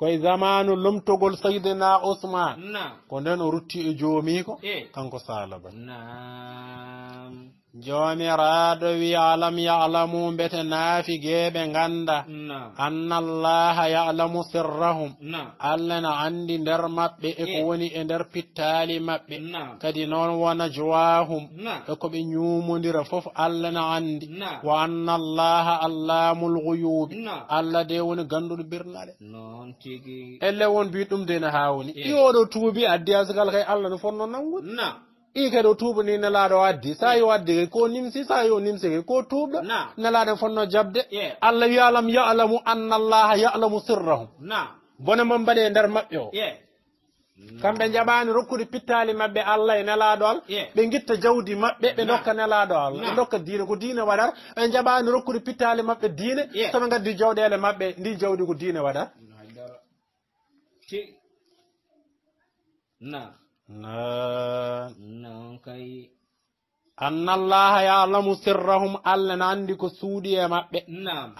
koye zamanu lomtogol saydina ousmane ko nden o rutti e joomiko eh. kanko salaba joomiraaɗo wiya alam yalamu mbete naafigeeɓe ngannda anna allaha yalamu sirrahum allah na anndi nder maɓɓe e ko woni e nder pittaali maɓɓe kadi noon wona jowahum e ko ɓe ñuumondira fof allah na anndi wa anna allaha allamul guyuubi allah de woni gannduɗo birlaɗe elle won mbi ɗum de no haawni ɗi oɗo tuubi addi asgal kay allah no fonno nanngudi i kedo tuɓani nelaɗo waddi sa yo waddiki ko nimsi sa yo nimsiki ko tuɓɗo nelaɗo fonno jabde allah wiyalam yalamu anna allaha yalamu sirrahum bone mon mbaɗe nder maɓɓe o kamɓe jaɓani rokkude pittali mabɓe allah e nelaɗo al ɓe guitta jawdi mabɓe ɓe dokka nelaɗo al ɓe dokka diine ko diine waɗar ɓe jaɓani rokkude pittali mabɓe diine soɓe gaddi jawɗele mabɓe ndi jawdi ko diine waɗar annallaha yalamu sirrahum allah na anndi ko suuɗi e maɓɓe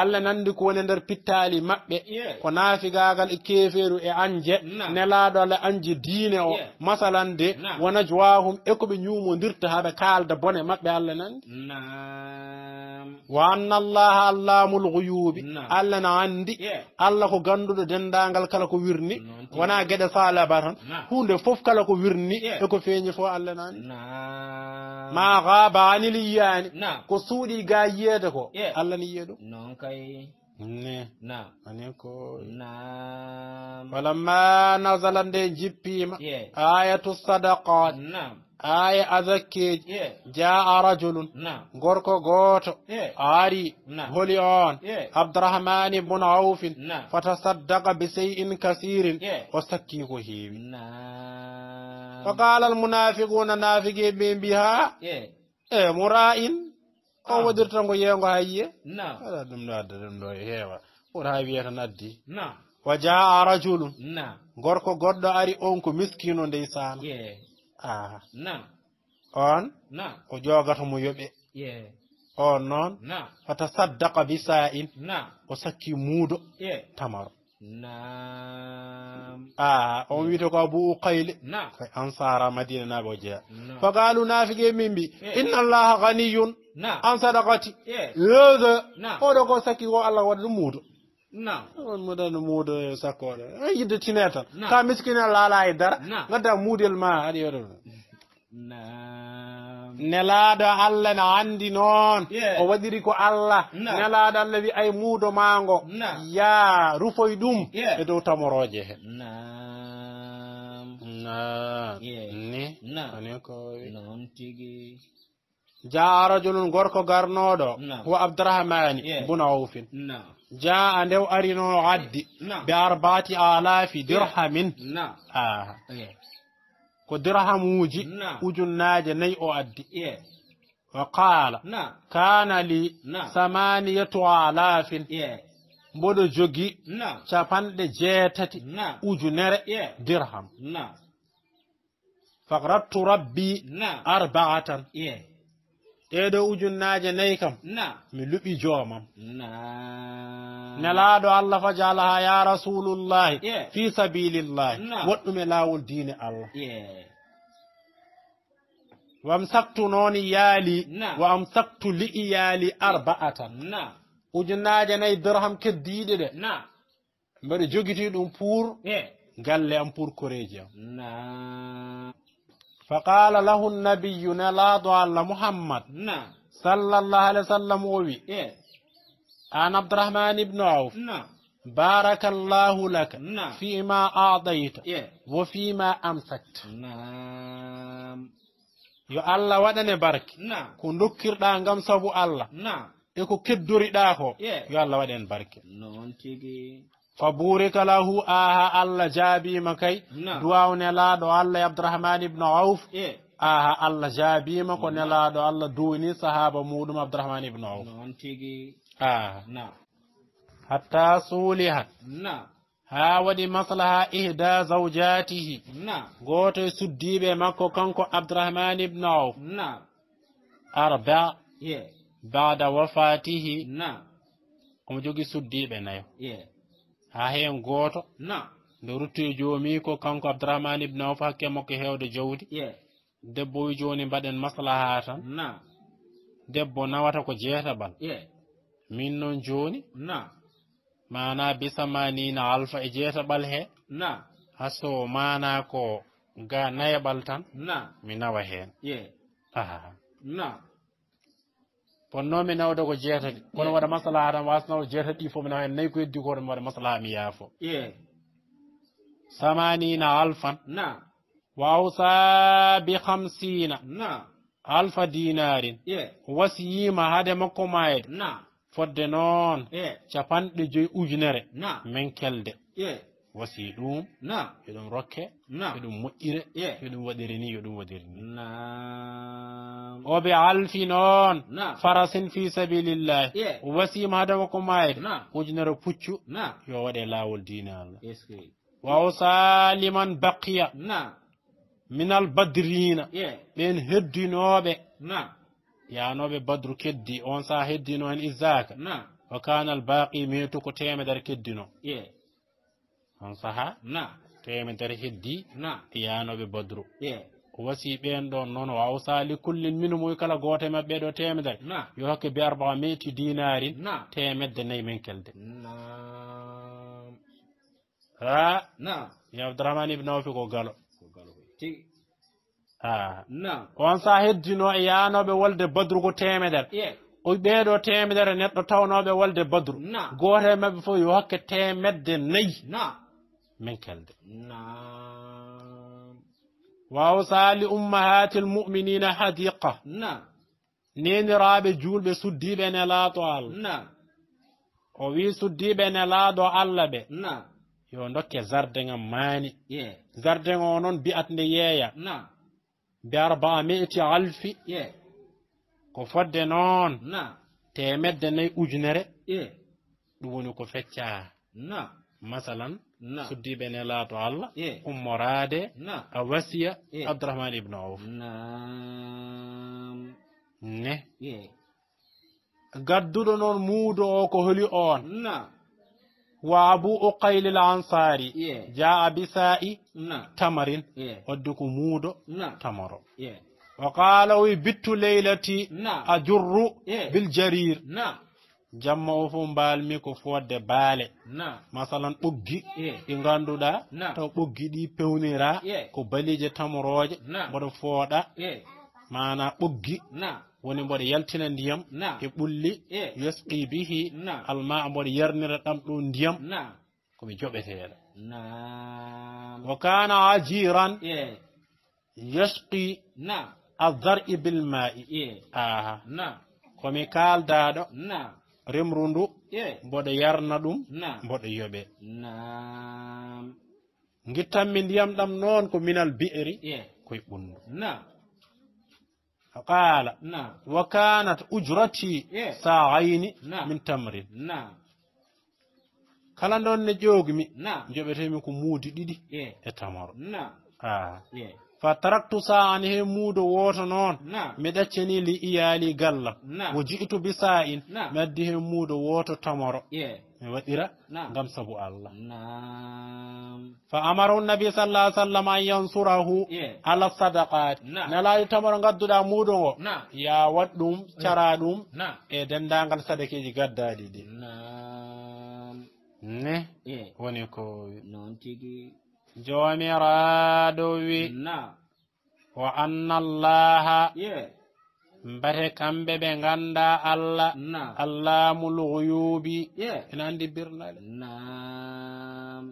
allah na anndi ko woni e nder pittaali maɓɓe ko naafigagal e keeferu e anje nelaaɗo allah anji diine o masalan de wona jowahum e ko ɓe ñuumodirta haa ɓe kaalda bone maɓɓe allah nanndi wa anna allaha allamul guyubi allah na andi allah ko ganduɗo dendagal kala ko wirni wona gueɗe sa laba hunde foof kala ko wirni e ko feeñi fo allah na andi ma gaba anil yiyani ko suuɗi ga yiyeede ko allah ne yiye ɗum ne ani ko falamma ayatu aya azakkeji jaa rajulun gorko gooto ari holi on abdourahmani bune awfin fatasaddaka bi seyin kasirin o sakki ko heewi fa qala almunafiquna nafiqe ɓe mbi ha e mo ra'in on wadirta ngo yeyngo hayye aɗa ɗum ɗo adda ɗum ɗo heewa woto ha wiyata naddi wa jaa rajulun gorko goɗɗo ari on ko miskino ndey saana aha on na o mo yoɓe on noon fata saddaka bi sa'in ah, o sakki muudo tamaro a on wiyete ko abou ukayle koye ansara madina naɓe o jeeya fa galu nafigue min mbi inna allaha ganiyun an sadakati yeude oɗo ko sakki ko allah waɗa ɗum muudo on mudana muuda sakkode yidde tine tan ka miskine laala e dara gadda muudel ma aɗa yoɗo nelaaɗo allah ne non. noon o waɗiri ko allah nelaaɗo allah wi ay muudo maango ya rufoye ɗum e dow tamorooje heen ni ani ko noon tigi جاء رجل غوركو غارنودو هو no. عبد الرحمن yeah. بن عوف جاء نو ارينو عدي no. باربعة آلاف درهم نعم آه. كو درهم وجي no. وجو ناجي ني او عدي yeah. وقال no. كان لي ثمانية no. آلاف yeah. بودو جوغي شابان no. جيتتي no. وجو نري yeah. درهم no. ربي أربعة ɗeɗo ujunnaje nayi kam mi luɓi joomam nelaaɗo allah fa jaala haa ya rasulullahi fi sabilillahi woɗɗume laawol diine allah wam saktu noon yaali wa am saktu li'i yaali arba'atan ujunnaaje nayi dorham keddiiɗe ɗe mbeɗo jogitii ɗum pour galle am pour koreji am فقال له النبي لا ضال محمد نعم صلى الله عليه وسلم وي yes. إيه. عن عبد الرحمن بن عوف نعم بارك الله لك نعم فيما أعطيت إيه. وفيما أمسكت نعم yo allah waɗane barke سبو الله نعم يكو كدوري داكو إيه. يا الله yo بارك نون تيغي fa buurika lahu aha allah jaabima kay duwaw nelaɗo allah e abdourahmane ibne auf aha allah jaabima ko nelaɗo allah duuni sahaba muɗum abdourahmane ibne auf hatta suulihat ha waɗi maslaha ihda zaujatihi goto e suddiɓe makko kanko abdourahmane ibne auf arba bada wafatihi omo jogui suddiɓe nayo yeah. ha heen gooto nde ruttii e joomi ko kanko abdourahmane ibne auf hakke makko e heewde jawdi debbo wi jooni mbaɗen maslaha tan debbo nawata ko jeetabal min noon jooni mana bisamanina alpha e jeetaɓal hee haso mana ko ga nayaɓal tan mi nawa heen aha fonno mi nawda ko jeetati kono waɗa masalaha tan wasnawo jeetati ɗi fof mi nawa en nayi ko heddi koto mi waɗa masalaha mi yaafo samanina alfan wawsa bi hamsina alfa dinarin wasiyima haade makko mayde fodde noon capanɗe joyi ujunere min kelde wasi ɗum yo ɗum rokke yo ɗum moƴƴire yo ɗum waɗiri ni yo ɗum waɗiri ni وبعلف نون فرس في سبيل الله وسيم هذا وكمايد وجنر كوتشو يو ودي لاول دين الله وسالما بقي من البدرين بين هدينوبه yanoɓe badru keddi on sa heddino hen isaka o kana albaqi metu ko temedere keddino on saaha temedere heddi yanoɓe badru yeah. وسي بين دون نون واوسا لكل منهم ويكلا غوتا ما بيدو تيمد نعم يوكي ب 400 دينار نعم تيمد ناي من كلد نعم ها نعم يا عبد الرحمن ابن اوفي كو غالو تي ها نعم وان صاحب جنو ايانو به ولد بدر كو تيمد يا او بيدو تيمد نيتو تاونو به ولد بدر نعم غوتا ما بفو يوكي تيمد ناي نعم من كلد نعم واوصى لامهات المؤمنين حديقه نعم نين راب جول بسدي بن لا طال نعم او وي سدي بن لا دو الله به نعم يو ندك زردن ماني يي زردن اونون بيات نييا نعم بي 400 الف يي كو نون نعم تيمد ناي اوجنره يي دووني كو فتشا نعم مثلا نعم سدي بن لا تعالى إيه. أم مراد نعم أوسية إيه. عبد الرحمن بن عوف نعم نه نعم. إيه؟ قدر نور مودو كهلي أون نعم وابو أقيل الأنصاري إيه. جاء بسائي نعم تمر إيه؟ ودك مودو نعم تمر إيه؟ وقال وي بت ليلتي نعم أجر بالجرير نعم jamma o fof mbalmi ko fodde baale masalan ɓoggi ɗi ganduɗa taw ɓoggi ɗi pewnira ko balije tamoroje mboɗo fooɗa mana ɓoggi woni mboɗo yaltina ndiyam e ɓulli yosqi bihi alma mboɗo yarnira ɗam ɗo ndiyam komi joɓeteɗa wa kana ajiran yosqi azar'i bilma'i aha komi kaldaɗo remru ndu mboɗo yarna ɗum mboɗo yoɓe gittanmi ndiyam ɗam noon ko minal bi'ri koye ɓundu qala wa kanat ujrati sa'ayni min tamrin kala ɗon ne joogimi joɓetemi ko muudi ɗiɗi e tamaro a fa taraktu sa'an hen muudo woto noon mi ɗacceni li iyali gallam mo jiitu bi sa'in mi addi hen muudo woto tomoro mi waɗira gam saabu allah fa amaru nnabi sall ah sallam an yansurahu ala sadakati nalaɗi tomoro gadduɗa muudo ngo ya wat ɗum cara ɗum e dendagal sadakeji gaddaɗi ɗi ne woni ko noon tigui جومي رادوي نا وأن الله yeah. بارك أم ببنغاندا الله نا الله ملغيوبي yeah. إن عندي برنا نعم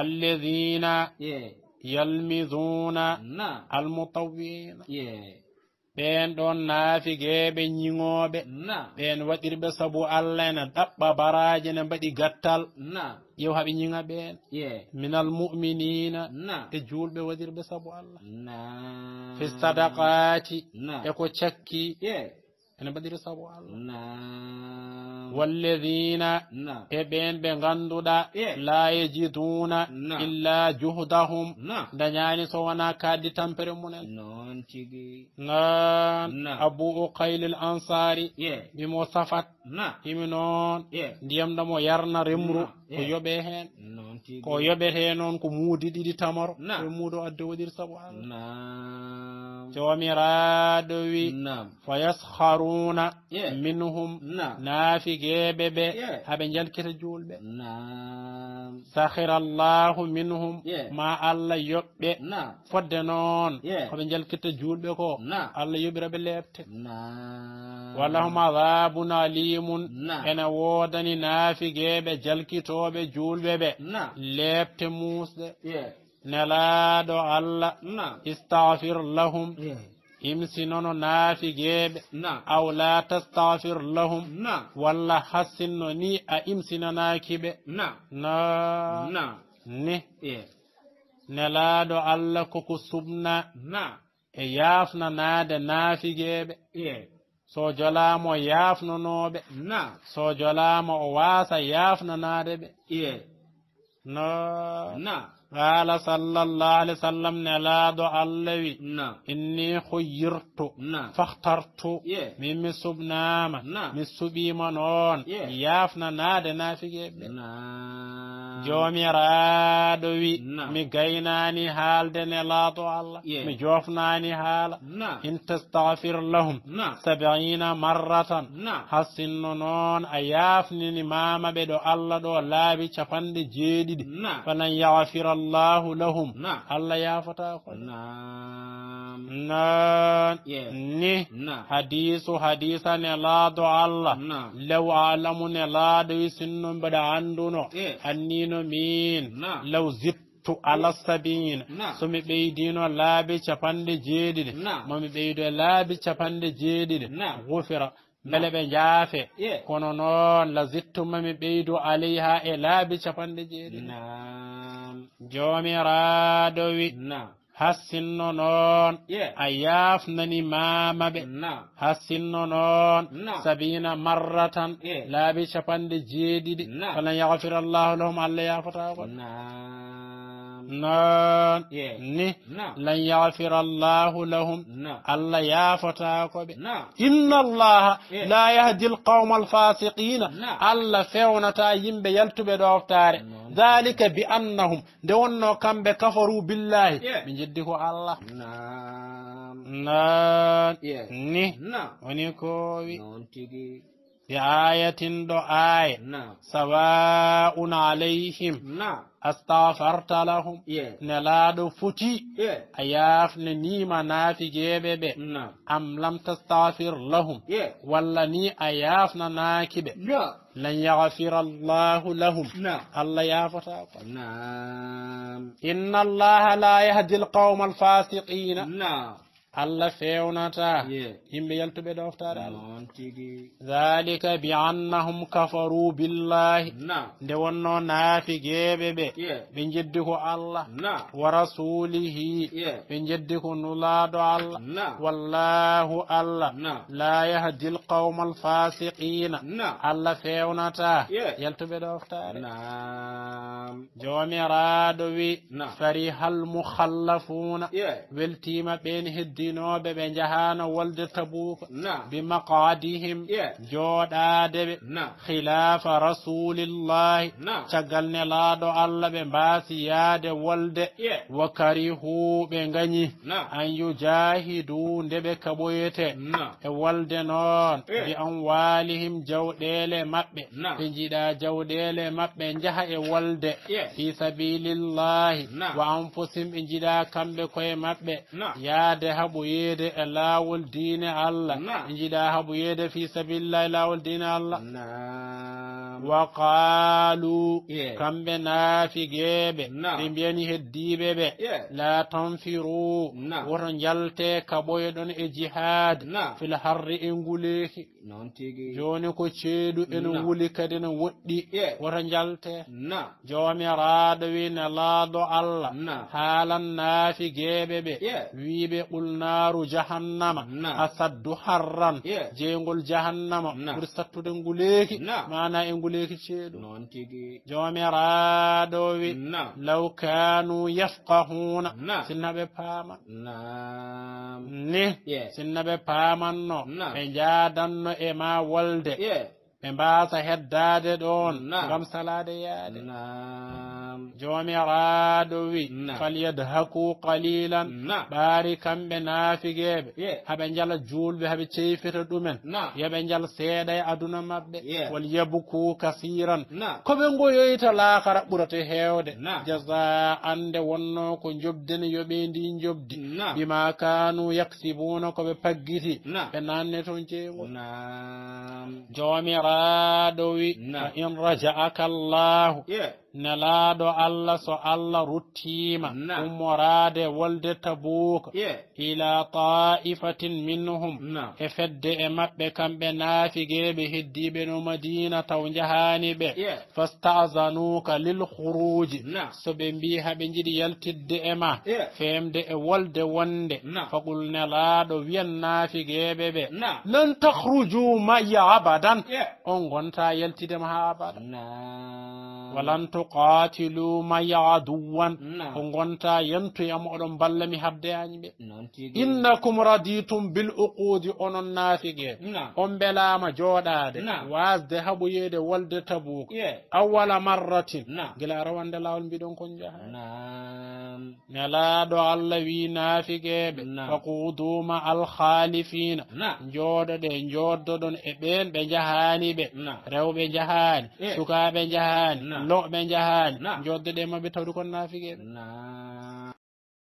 الذين yeah. يلمذون نا المطوين yeah. ɓeen ɗoon naafigeeɓe ñiŋooɓe ɓeen waɗirɓe sabu allah ene ɗaɓɓa baraaje ne mbaɗi gattal yow haɓe ñiŋa ɓeen minal muminina e juulɓe waɗirɓe sabu allah fi sadakaati e ko cakki ene badiri sabu allah walladina e ɓen ɓe ganduɗa la yejiduna illa juhdahum dañani so wona kaddi tampere munen ngan abu uqayl l ansari ɓimo safat himi noon ndiyam ɗamo yarna remru ko yoɓe hen ko yoɓete noon ko muudi ɗiɗi tamoro e muudo adde waɗiri sabu allah jomiraɗo wi fa yasharu يسخرون منهم نعم. نافي جيبب هبن جلكت جولب نعم. سخر الله منهم ما الله يبب نعم. فدنون هبن جلكت جولب كو الله يبرب لبت ولهم عذاب أليم أنا ودني نافي جيب جلكتوب جولب لبت موس نلا دو الله استغفر لهم himsinono naafigeeɓe aw laa tastahfir lahum walla hassinno ni a imsinanaakiɓe noo ni e. nelaaɗo allah koko suɓna e yaafnanaade naafigeeɓe e. so jolaama yaafnanooɓe so jolaama o waasa yaafnanaade ɓe e. noo قال صلى الله عليه وسلم نلا دعاء لي نعم. إني خيرت نعم. فاخترت من ممي سبنام مي نعم. منون يافنا نادنا في جيب جومي رادوي مي غيناني حال دني لا الله مي جوفناني حال ان تستغفر لهم سبعين مره حسنون ايافني ماما بدو الله دو لابي شفندي جيدي فنن يغفر الله لهم الله يافتا نعم nan yeah. ni na. hadisu hadisa ne laado allah na. law alamu ne laado isinnum yeah. hannino min na. law zip to alasabiyin so mi ɓeydino laabi capanɗe jeeɗiɗi momi ɓeydo laabi capanɗe jeeɗiɗi gufira bele ɓe jaafe kono noon lazittuma mi ɓeydo alayha e laabi capanɗe jeeɗiɗi joomiraaɗo wi hassinno noon a yaafnani mamaɓe hassinno noon sabina marra tan laabi capanɗe jeeɗiɗi falan yahfira llahu lahum allah yafatako noon ni lan yahfira llahu lahum allah yaafotakoɓe inna allaha la yahdi alqawma alfasiqina allah fewnata yimɓe yaltuɓe ɗoftare no. dhalika bi annahum nde wonno kamɓe kafaru billahi ɓe jeddi ko allah nan nan ni woni tigi بآية دعاء نعم سواء عليهم نعم استغفرت لهم yeah. نلاد فتي yeah. أياف نيما نافي جيبب نعم أم لم تستغفر لهم yeah. ولا ني أياف ناكب yeah. لن يغفر الله لهم نعم الله يغفر نعم إن الله لا يهدي القوم الفاسقين نعم allah fewnata yimɓe yaltuɓe ɗoftare allah dhalika bi annahum kafaru billahi nde wonno naafigeɓe ɓe ɓe jeddi ko allah wa rasulihi ɓe jeddi ko nulaaɗo allah wallahu allah la yahdi lqawma alfasiqina allah fewnata yaltuɓe ɗoftare jomiraɗo wi fariha almukhallafuna weltima ɓen heddi musidinoɓe ɓe jahano wolde tabuk bimaqadihim joɗade ɓe khilafa rasulillahi caggal ne laaɗo allah ɓe mbasi yaade wolde wa karihu ɓe gañi an yujahidu nde ɓe kaɓoyete e wolde noon bi an walihim jawɗele maɓɓe ɓe jiɗa jawɗele maɓɓe jaha e wolde fi sabilillahi wa anfusihim ɓe jiɗa kamɓe koye maɓɓe yaade haɓ haɓoyede e laawol dine allah njida habu yede fi sabilillah e laawol diine allah وقالوا كم بنافي جيب بياني هديبه بي لا تنفروا ورن يلتي كبويدون اجهاد في الحر انغوليكي joni ko ceedu ene wuli kadi ne woɗɗi woto jalte jomiraɗo wine laaɗo allah haalan naafi geeɓe ɓe wiiɓe qulnaaru jahannama asaddu harran jeygol jahannama ɓuri sattude nguleeki mana e ngule kuleeki ceeɗu noon tigi joomiraaɗo wi law kanu yafqahuna sinno ɓe paama ni sinno ɓe paamanno ɓe jaadanno e ma wolde ɓe mbaasa heddaade ɗoon ngam salaade yaade jomiraɗo wi falyadhaku qalilan ɓaari kamɓe naafigeɓe haɓe jala julɓe haɓe ceyfita ɗumen yoɓe jala seeɗa e aduna maɓɓe wal yabuku kasiran koɓe goyoyta laakara ɓurata heewde jasa ande wonno ko jobdene yoɓendi jobdi bima kanu yaksibuna koɓe paggiti ɓe nanne toon ceego jomiraɗo wi ain rajaaka allahu nelaaɗo allah so allah ruttiima ummoraade wolde tabuuka ila ta'ifatin minhum e fedde e maɓɓe kamɓe naafigeeɓe heddiiɓe no madina taw njahaani ɓe fastazanuuka lil huruji so ɓe mbii haɓe njiɗi yaltidde e ma feemde e wolde wonde faqul nelaaɗo wiyan naafigeeɓe ɓe lan tahruju maya abadan on ngontaa yaltidema haa abadan ولن تقاتلوا ما يعدوا نعم. هنغنتا ينتو يمؤلم بلمي هبدياني بي نعم، إنكم رديتم بالأقود أنو النافق نعم. هم بلاما جودا دي واز دهبو يدي والد تبوك أول مرة جلا روان دلاؤن بدون كنجا نلادو اللوي نافق فقودو ما الخالفين جودا دي جودا دون إبين بجهاني بي رو بجهاني سكا بجهاني lo ɓe jahaali joddoɗe e mabɓe tawde kon naafiqeɓe